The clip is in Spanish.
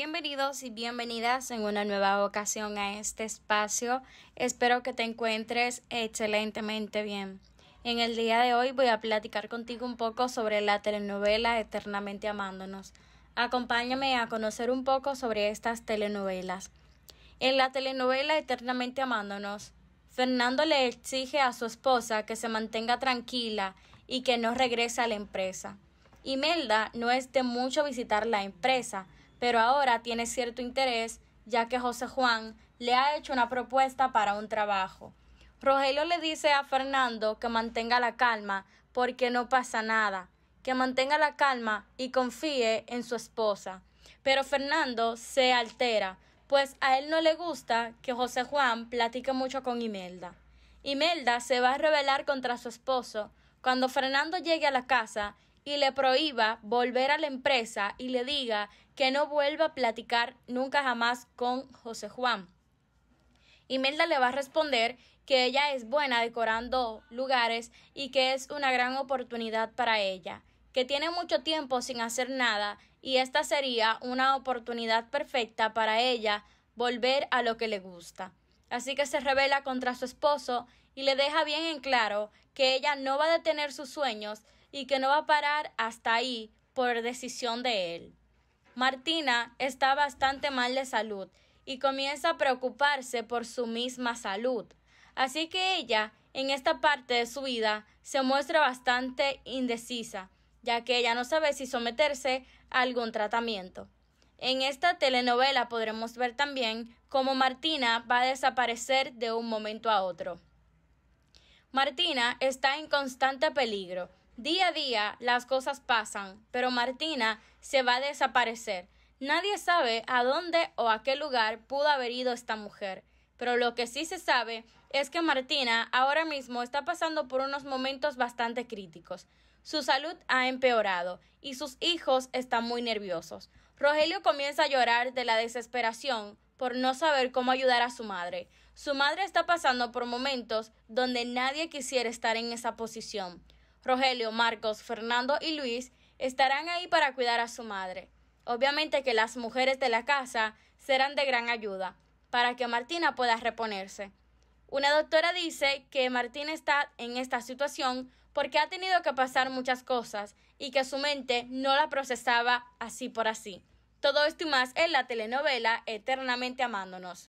Bienvenidos y bienvenidas en una nueva ocasión a este espacio. Espero que te encuentres excelentemente bien. En el día de hoy voy a platicar contigo un poco sobre la telenovela Eternamente Amándonos. Acompáñame a conocer un poco sobre estas telenovelas. En la telenovela Eternamente Amándonos, Fernando le exige a su esposa que se mantenga tranquila y que no regrese a la empresa. Imelda no es de mucho visitar la empresa, pero ahora tiene cierto interés ya que José Juan le ha hecho una propuesta para un trabajo. Rogelio le dice a Fernando que mantenga la calma porque no pasa nada, que mantenga la calma y confíe en su esposa. Pero Fernando se altera, pues a él no le gusta que José Juan platique mucho con Imelda. Imelda se va a rebelar contra su esposo cuando Fernando llegue a la casa y le prohíba volver a la empresa y le diga que no vuelva a platicar nunca jamás con José Juan. Imelda le va a responder que ella es buena decorando lugares y que es una gran oportunidad para ella, que tiene mucho tiempo sin hacer nada y esta sería una oportunidad perfecta para ella volver a lo que le gusta. Así que se revela contra su esposo y le deja bien en claro que ella no va a detener sus sueños, y que no va a parar hasta ahí por decisión de él. Martina está bastante mal de salud y comienza a preocuparse por su misma salud. Así que ella, en esta parte de su vida, se muestra bastante indecisa, ya que ella no sabe si someterse a algún tratamiento. En esta telenovela podremos ver también cómo Martina va a desaparecer de un momento a otro. Martina está en constante peligro, Día a día las cosas pasan, pero Martina se va a desaparecer. Nadie sabe a dónde o a qué lugar pudo haber ido esta mujer, pero lo que sí se sabe es que Martina ahora mismo está pasando por unos momentos bastante críticos. Su salud ha empeorado y sus hijos están muy nerviosos. Rogelio comienza a llorar de la desesperación por no saber cómo ayudar a su madre. Su madre está pasando por momentos donde nadie quisiera estar en esa posición. Rogelio, Marcos, Fernando y Luis estarán ahí para cuidar a su madre. Obviamente que las mujeres de la casa serán de gran ayuda para que Martina pueda reponerse. Una doctora dice que Martina está en esta situación porque ha tenido que pasar muchas cosas y que su mente no la procesaba así por así. Todo esto y más en la telenovela Eternamente Amándonos.